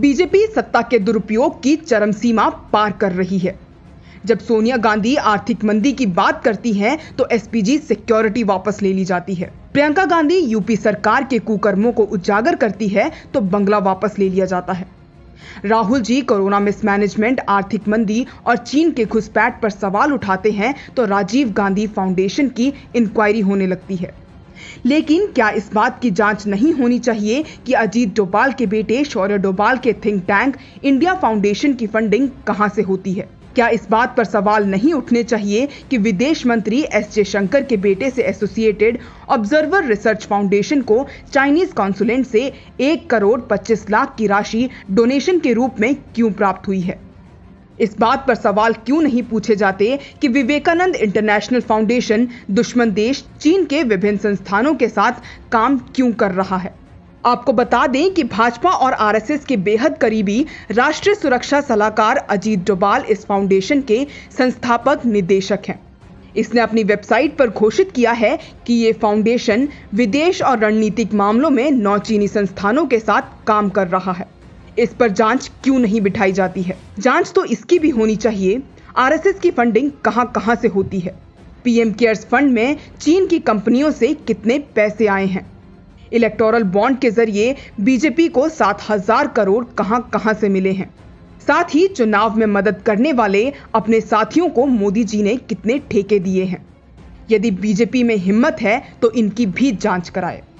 BJP सत्ता के दुरुपयोग की चरम सीमा पार कर रही है जब सोनिया गांधी आर्थिक मंदी की बात करती हैं तो एसपीजी सिक्योरिटी वापस ले ली जाती है प्रियंका गांधी यूपी सरकार के कुकर्मों को उजागर करती है तो बंगला वापस ले लिया जाता है राहुल जी कोरोना मिसमैनेजमेंट आर्थिक मंदी और चीन के घुसपैठ पर सवाल उठाते हैं तो राजीव गांधी फाउंडेशन की इंक्वायरी होने लगती है लेकिन क्या इस बात की जांच नहीं होनी चाहिए कि अजीत डोभाल के बेटे शौर्य डोभाल के थिंक टैंक इंडिया फाउंडेशन की फंडिंग कहां से होती है क्या इस बात पर सवाल नहीं उठने चाहिए कि विदेश मंत्री एस जयशंकर के बेटे से एसोसिएटेड ऑब्जर्वर रिसर्च फाउंडेशन को चाइनीज कॉन्सुलेंट से एक करोड़ पच्चीस लाख की राशि डोनेशन के रूप में क्यों प्राप्त हुई है इस बात पर सवाल क्यों नहीं पूछे जाते कि विवेकानंद इंटरनेशनल फाउंडेशन दुश्मन देश चीन के विभिन्न संस्थानों के साथ काम क्यों कर रहा है आपको बता दें कि भाजपा और आरएसएस के बेहद करीबी राष्ट्रीय सुरक्षा सलाहकार अजीत डोबाल इस फाउंडेशन के संस्थापक निदेशक हैं इसने अपनी वेबसाइट पर घोषित किया है कि ये फाउंडेशन विदेश और रणनीतिक मामलों में नौचीनी संस्थानों के साथ काम कर रहा है इस पर जांच क्यों नहीं बिठाई जाती है जांच तो इसकी भी होनी चाहिए आरएसएस की फंडिंग कहां कहां से होती है पीएम केयर्स फंड में चीन की कंपनियों से कितने पैसे आए हैं इलेक्टोरल बॉन्ड के जरिए बीजेपी को सात हजार करोड़ कहां कहां से मिले हैं साथ ही चुनाव में मदद करने वाले अपने साथियों को मोदी जी ने कितने ठेके दिए हैं यदि बीजेपी में हिम्मत है तो इनकी भी जांच कराए